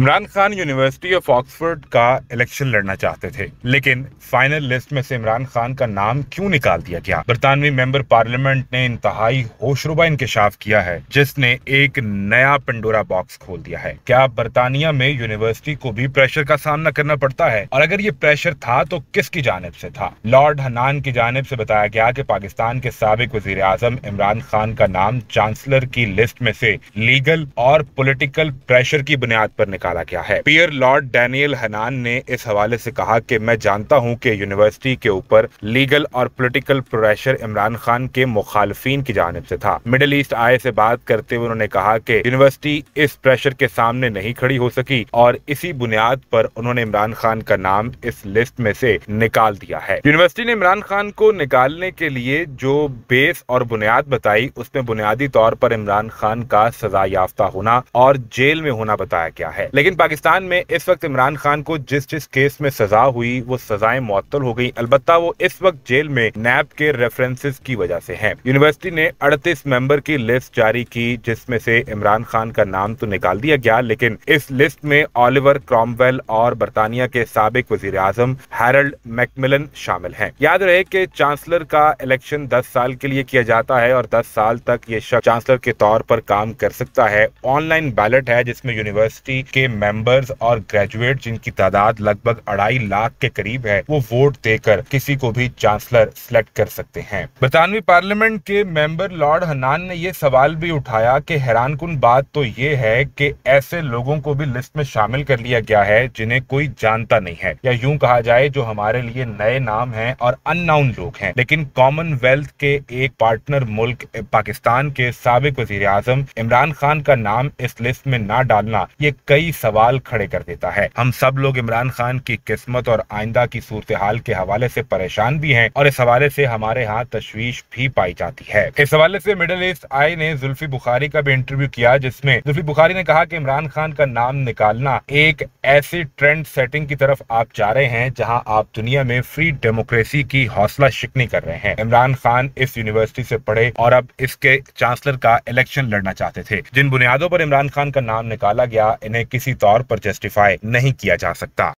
Imran Khan university of Oxford का election लड़ना चाहते थे लेकिन फाइनल लिस्ट में से इमरान खान का नाम क्यों निकाल दिया गया बरतानवी मेंबर पार्लियामेंट ने इंतहाई होशरुबा इंकशाफ किया है जिसने एक नया पंडोरा बॉक्स खोल दिया है क्या बरतानिया में यूनिवर्सिटी को भी प्रेशर का सामना करना पड़ता है और अगर ये प्रेशर था तो किसकी जानब से था लॉर्ड हनान की जानब से बताया गया कि पाकिस्तान के सबक वजीर आजम इमरान खान का नाम चांसलर की लिस्ट में से लीगल और पोलिटिकल प्रेशर की बुनियाद पर निकाल निकाला गया है पियर लॉर्ड डैनियल हनान ने इस हवाले से कहा कि मैं जानता हूं कि यूनिवर्सिटी के ऊपर लीगल और पॉलिटिकल प्रेशर इमरान खान के मुखालफिन की जानब से था मिडिल ईस्ट आय से बात करते हुए उन्होंने कहा कि यूनिवर्सिटी इस प्रेशर के सामने नहीं खड़ी हो सकी और इसी बुनियाद पर उन्होंने इमरान खान का नाम इस लिस्ट में से निकाल दिया है यूनिवर्सिटी ने इमरान खान को निकालने के लिए जो बेस और बुनियाद बताई उसमें बुनियादी तौर पर इमरान खान का सजा याफ्ता होना और जेल में होना बताया गया है लेकिन पाकिस्तान में इस वक्त इमरान खान को जिस जिस केस में सजा हुई वो सजाएं मअतल हो गई अलबत्ता वो इस वक्त जेल में नैब के रेफरेंसेस की वजह से हैं यूनिवर्सिटी ने 38 मेंबर की लिस्ट जारी की जिसमें से इमरान खान का नाम तो निकाल दिया गया लेकिन इस लिस्ट में ऑलिवर क्रॉमवेल और बरतानिया के सबक वजीर आजम हैरल्ड मैकमिलन शामिल है याद रहे की चांसलर का इलेक्शन दस साल के लिए किया जाता है और दस साल तक ये शख्स चांसलर के तौर पर काम कर सकता है ऑनलाइन बैलेट है जिसमें यूनिवर्सिटी के के मेंबर्स और ग्रेजुएट जिनकी तादाद लगभग अढ़ाई लाख के करीब है वो वोट देकर किसी को भी चांसलर सिलेक्ट कर सकते हैं बरतानवी पार्लियामेंट के मेंबर लॉर्ड हनान ने ये सवाल भी उठाया कि कन बात तो ये है कि ऐसे लोगों को भी लिस्ट में शामिल कर लिया गया है जिन्हें कोई जानता नहीं है या यूं कहा जाए जो हमारे लिए नए नाम है और अननाउन लोग हैं लेकिन कॉमनवेल्थ के एक पार्टनर मुल्क पाकिस्तान के सबक वजीर आजम इमरान खान का नाम इस लिस्ट में न डालना ये कई कई सवाल खड़े कर देता है हम सब लोग इमरान खान की किस्मत और आइंदा की सूरत हाल के हवाले से परेशान भी हैं और इस हवाले से हमारे यहाँ तश्वीश भी पाई जाती है इस हवाले से मिडिल ईस्ट आई ने जुल्फी बुखारी का भी इंटरव्यू किया जिसमें जुल्फी बुखारी ने कहा कि इमरान खान का नाम निकालना एक ऐसी ट्रेंड सेटिंग की तरफ आप जा रहे हैं जहाँ आप दुनिया में फ्री डेमोक्रेसी की हौसला शिकनी कर रहे हैं इमरान खान इस यूनिवर्सिटी से पढ़े और अब इसके चांसलर का इलेक्शन लड़ना चाहते थे जिन बुनियादों पर इमरान खान का नाम निकाला गया इन्हें किसी किसी तौर पर जस्टिफाई नहीं किया जा सकता